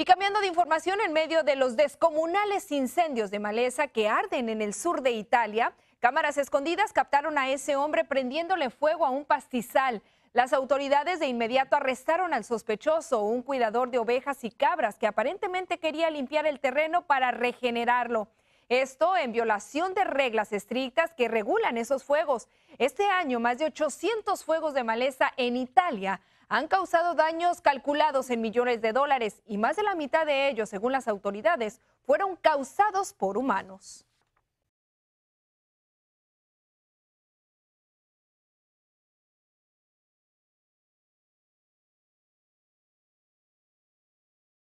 Y cambiando de información, en medio de los descomunales incendios de maleza que arden en el sur de Italia, cámaras escondidas captaron a ese hombre prendiéndole fuego a un pastizal. Las autoridades de inmediato arrestaron al sospechoso, un cuidador de ovejas y cabras que aparentemente quería limpiar el terreno para regenerarlo. Esto en violación de reglas estrictas que regulan esos fuegos. Este año, más de 800 fuegos de maleza en Italia han causado daños calculados en millones de dólares y más de la mitad de ellos, según las autoridades, fueron causados por humanos.